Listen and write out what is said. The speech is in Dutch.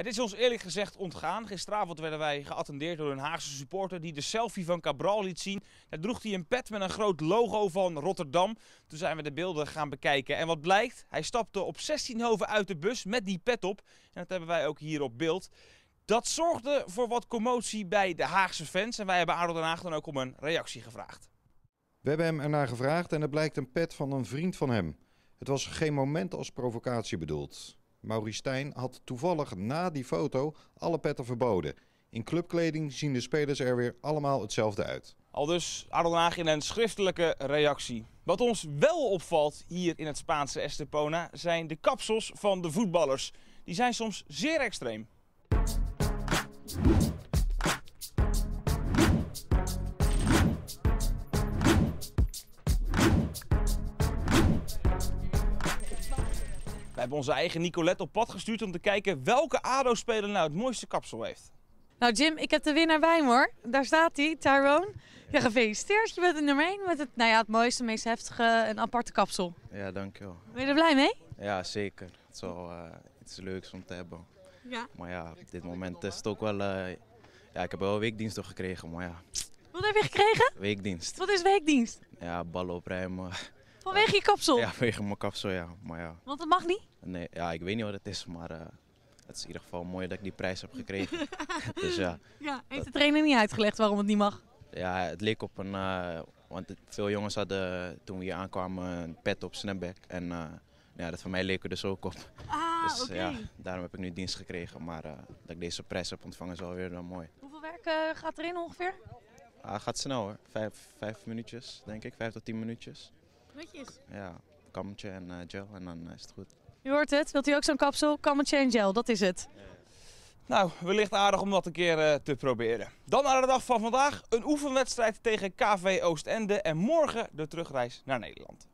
Het is ons eerlijk gezegd ontgaan. Gisteravond werden wij geattendeerd door een Haagse supporter die de selfie van Cabral liet zien. Daar droeg hij een pet met een groot logo van Rotterdam. Toen zijn we de beelden gaan bekijken. En wat blijkt, hij stapte op 16 hoven uit de bus met die pet op. En dat hebben wij ook hier op beeld. Dat zorgde voor wat commotie bij de Haagse fans. En wij hebben Adel Den Haag dan ook om een reactie gevraagd. We hebben hem ernaar gevraagd en het blijkt een pet van een vriend van hem. Het was geen moment als provocatie bedoeld. Mauristijn had toevallig na die foto alle petten verboden. In clubkleding zien de spelers er weer allemaal hetzelfde uit. Al dus in een schriftelijke reactie. Wat ons wel opvalt hier in het Spaanse Estepona zijn de kapsels van de voetballers. Die zijn soms zeer extreem. We hebben onze eigen Nicolette op pad gestuurd om te kijken welke ADO-speler nou het mooiste kapsel heeft. Nou Jim, ik heb de winnaar bij me hoor. Daar staat hij, Tyrone. Ja, gefeliciteerd. Je bent nummer 1 met het, nou ja, het mooiste, meest heftige en aparte kapsel. Ja, dankjewel. Ben je er blij mee? Ja, zeker. Het is wel eh, iets leuks om te hebben. Ja. Maar ja, op dit moment is het ook wel... Eh, ja, ik heb wel weekdienst toch gekregen, maar ja. Wat heb je gekregen? Weekdienst. Wat is weekdienst? Ja, ballen opruimen, Vanwege je kapsel? Ja, vanwege mijn kapsel, ja. Maar ja. Want dat mag niet? Nee, ja, ik weet niet wat het is, maar eh, het is in ieder geval mooi dat ik die prijs heb gekregen. dus ja. Ja, heeft de trainer niet uitgelegd waarom het niet mag? Ja, het leek op een... Eh, want veel jongens hadden toen we hier aankwamen een pet op snapback. En eh, ja, dat van mij leek er dus ook op. Ah, dus ja, daarom heb ik nu dienst gekregen. Maar dat ik deze prijs heb ontvangen is alweer wel mooi. Hoeveel werk gaat erin ongeveer? Ah, gaat snel hoor. vijf minuutjes, denk ik. Vijf tot tien minuutjes. Ja, kammetje en eh, gel en dan eh, is het goed. U hoort het, wilt u ook zo'n kapsel? Kammetje en gel, dat is het. Nou, wellicht aardig om dat een keer eh, te proberen. Dan naar de dag van vandaag. Een oefenwedstrijd tegen KV Oostende en morgen de terugreis naar Nederland.